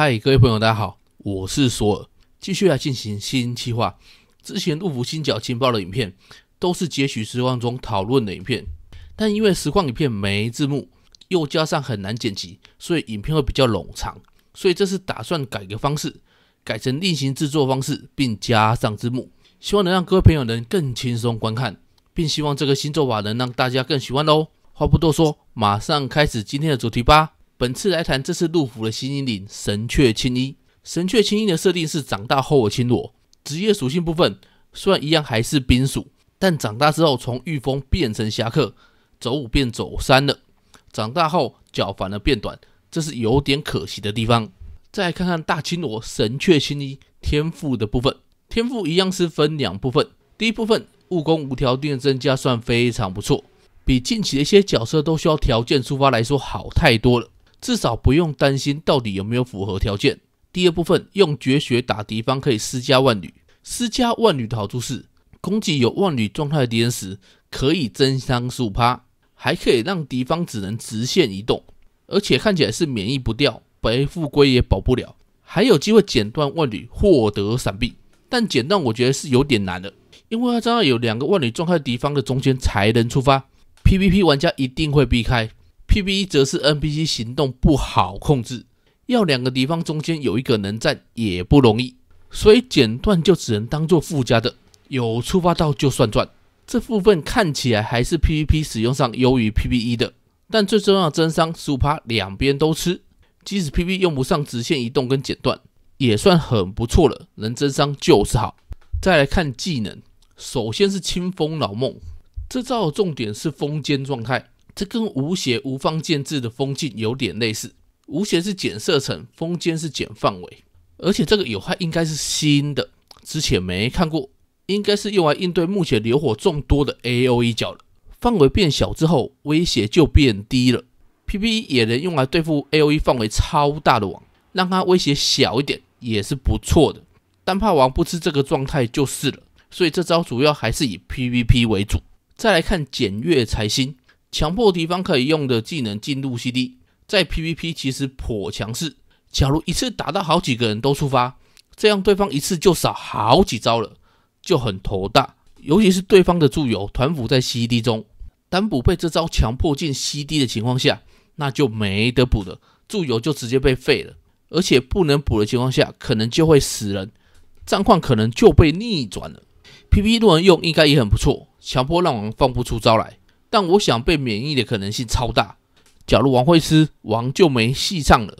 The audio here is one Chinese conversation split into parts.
嗨，各位朋友，大家好，我是索尔，继续来进行新计划。之前陆服新角情报的影片都是截取实况中讨论的影片，但因为实况影片没字幕，又加上很难剪辑，所以影片会比较冗长。所以这次打算改个方式，改成另行制作方式，并加上字幕，希望能让各位朋友能更轻松观看，并希望这个新做法能让大家更喜欢哦。话不多说，马上开始今天的主题吧。本次来谈这次陆府的新衣领神雀青衣。神雀青衣的设定是长大后的青罗。职业属性部分，虽然一样还是冰属，但长大之后从御风变成侠客，走五变走三了。长大后脚反而变短，这是有点可惜的地方。再来看看大青罗神雀青衣天赋的部分，天赋一样是分两部分。第一部分务工无条件增加，算非常不错，比近期的一些角色都需要条件触发来说好太多了。至少不用担心到底有没有符合条件。第二部分用绝学打敌方可以施加万缕，施加万缕的好处是攻击有万缕状态的敌人时可以增伤十五趴，还可以让敌方只能直线移动，而且看起来是免疫不掉，白富龟也保不了，还有机会剪断万缕获得闪避。但剪断我觉得是有点难的，因为它要有两个万缕状态的敌方的中间才能触发，PVP 玩家一定会避开。p v e 则是 NPC 行动不好控制，要两个敌方中间有一个能站也不容易，所以剪断就只能当做附加的，有触发到就算赚。这部分看起来还是 PVP 使用上优于 p v e 的，但最重要的增伤，苏帕两边都吃。即使 PPE 用不上直线移动跟剪断，也算很不错了，能增伤就是好。再来看技能，首先是清风老梦，这招的重点是封间状态。这跟无邪无方箭制的封禁有点类似，无邪是减射程，封间是减范围，而且这个有害应该是新的，之前没看过，应该是用来应对目前流火众多的 A O E 角了。范围变小之后，威胁就变低了。P P E 也能用来对付 A O E 范围超大的网，让它威胁小一点也是不错的，单怕王不吃这个状态就是了。所以这招主要还是以 P V P 为主。再来看检月财星。强迫敌方可以用的技能进入 CD，在 PVP 其实颇强势。假如一次打到好几个人都触发，这样对方一次就少好几招了，就很头大。尤其是对方的助由，团辅在 CD 中单补被这招强迫进 CD 的情况下，那就没得补的，助由就直接被废了。而且不能补的情况下，可能就会死人，战况可能就被逆转了。PVP 多人用应该也很不错，强迫让王放不出招来。但我想被免疫的可能性超大。假如王会吃王就没戏唱了。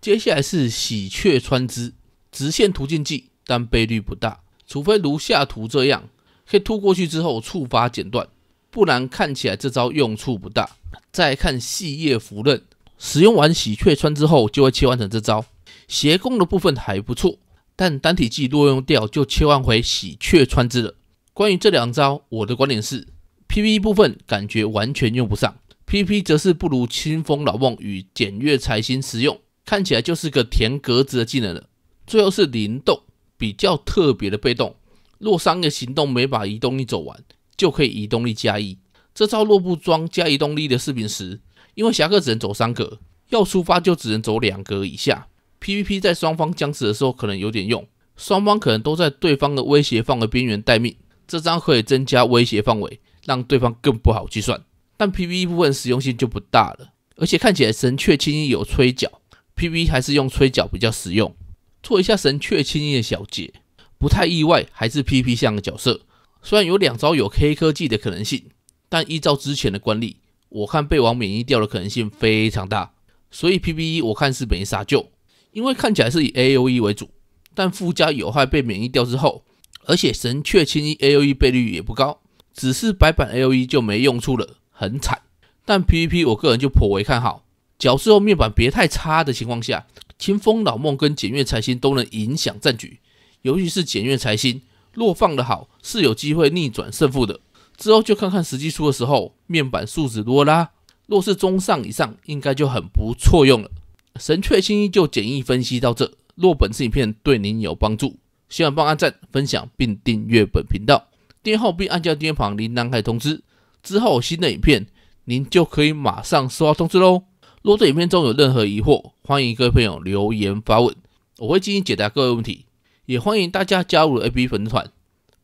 接下来是喜鹊穿枝，直线途径技，但倍率不大，除非如下图这样，可以突过去之后触发剪断，不然看起来这招用处不大。再看细叶拂刃，使用完喜鹊穿之后就会切换成这招，斜攻的部分还不错，但单体技多用掉就切换回喜鹊穿枝了。关于这两招，我的观点是。PVP 部分感觉完全用不上，PVP 则是不如清风老梦与简月财星实用，看起来就是个填格子的技能了。最后是灵动，比较特别的被动，若三个行动没把移动力走完，就可以移动力加一。这招若不装加移动力的饰品时，因为侠客只能走三格，要出发就只能走两格以下。PVP 在双方僵持的时候可能有点用，双方可能都在对方的威胁范围边缘待命，这张可以增加威胁范围。让对方更不好计算，但 P v E 部分实用性就不大了，而且看起来神雀轻音有吹角，P v e 还是用吹角比较实用。做一下神雀轻音的小结，不太意外，还是 P P 像的角色。虽然有两招有黑科技的可能性，但依照之前的惯例，我看被王免疫掉的可能性非常大，所以 P v E 我看是没啥杀救，因为看起来是以 A O E 为主，但附加有害被免疫掉之后，而且神雀轻音 A O E 倍率也不高。只是白板 L E 就没用处了，很惨。但 P V P 我个人就颇为看好，角之后面板别太差的情况下，清风老梦跟检阅财星都能影响战局，尤其是检阅财星，若放的好是有机会逆转胜负的。之后就看看实际出的时候面板数值多啦，若是中上以上，应该就很不错用了。神雀星就简易分析到这，若本次影片对您有帮助，希望帮按赞、分享并订阅本频道。订阅后，并按下订阅旁铃铛，开通知，之后有新的影片，您就可以马上收到通知喽。若对影片中有任何疑惑，欢迎各位朋友留言发问，我会进行解答各位问题。也欢迎大家加入 A B 粉丝团，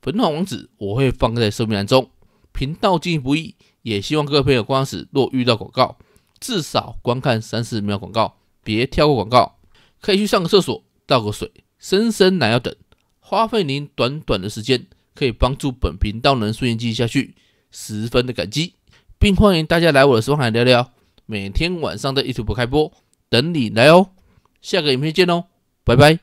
粉丝团网址我会放在说明栏中。频道经营不易，也希望各位朋友观看时若遇到广告，至少观看三四秒广告，别跳过广告，可以去上个厕所、倒个水、伸伸懒腰等，花费您短短的时间。可以帮助本频道能顺利继续下去，十分的感激，并欢迎大家来我的时光海聊聊。每天晚上 t 一 b e 开播，等你来哦。下个影片见哦，拜拜。